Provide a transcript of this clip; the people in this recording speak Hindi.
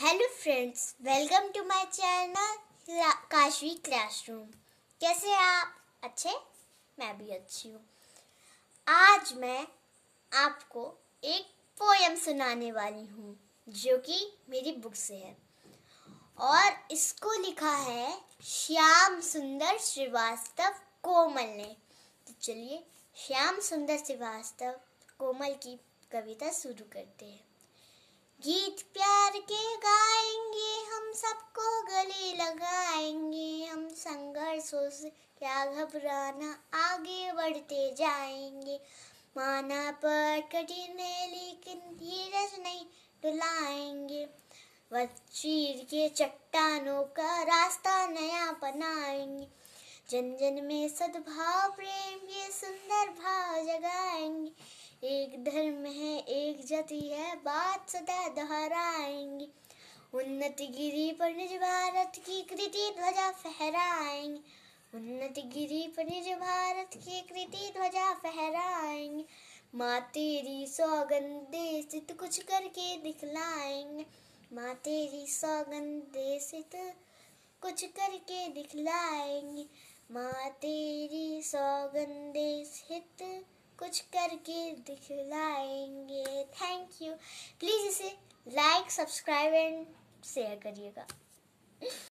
hello friends welcome to my channel Kashvi classroom कैसे आप अच्छे मैं भी अच्छी हूँ आज मैं आपको एक पोयम सुनाने वाली हूँ जो कि मेरी बुक से है और इसको लिखा है श्याम सुंदर श्रीवास्तव कोमल ने तो चलिए श्याम सुंदर श्रीवास्तव कोमल की कविता शुरू करते हैं गीत करके गाएंगे हम सबको गले लगाएंगे हम संघर्षों से क्या घबराना आगे बढ़ते जाएंगे माना पर कठिन है लेकिन धीरज नहीं डुलाएंगे वीर के चट्टानों का रास्ता नया बनाएंगे जन जन में सद्भाव प्रेम ये सुंदर भाव जगाएंगे एक धर्म है एक जाति है बात सदा दोहराएंगे उन्नत गिरी पर निज भारत की कृति ध्वजा फहराएंगे उन्नत गिरी पर निज भारत की कृति ध्वजा फहराएंगे माँ तेरी सौगंधे देश तो कुछ करके दिखलाएंगे माँ तेरी सौगंधे देश तो कुछ करके दिखलाएंगे माँ तेरी सौगंधे देश कुछ करके दिखलाएंगे थैंक यू प्लीज़ इसे लाइक सब्सक्राइब एंड शेयर करिएगा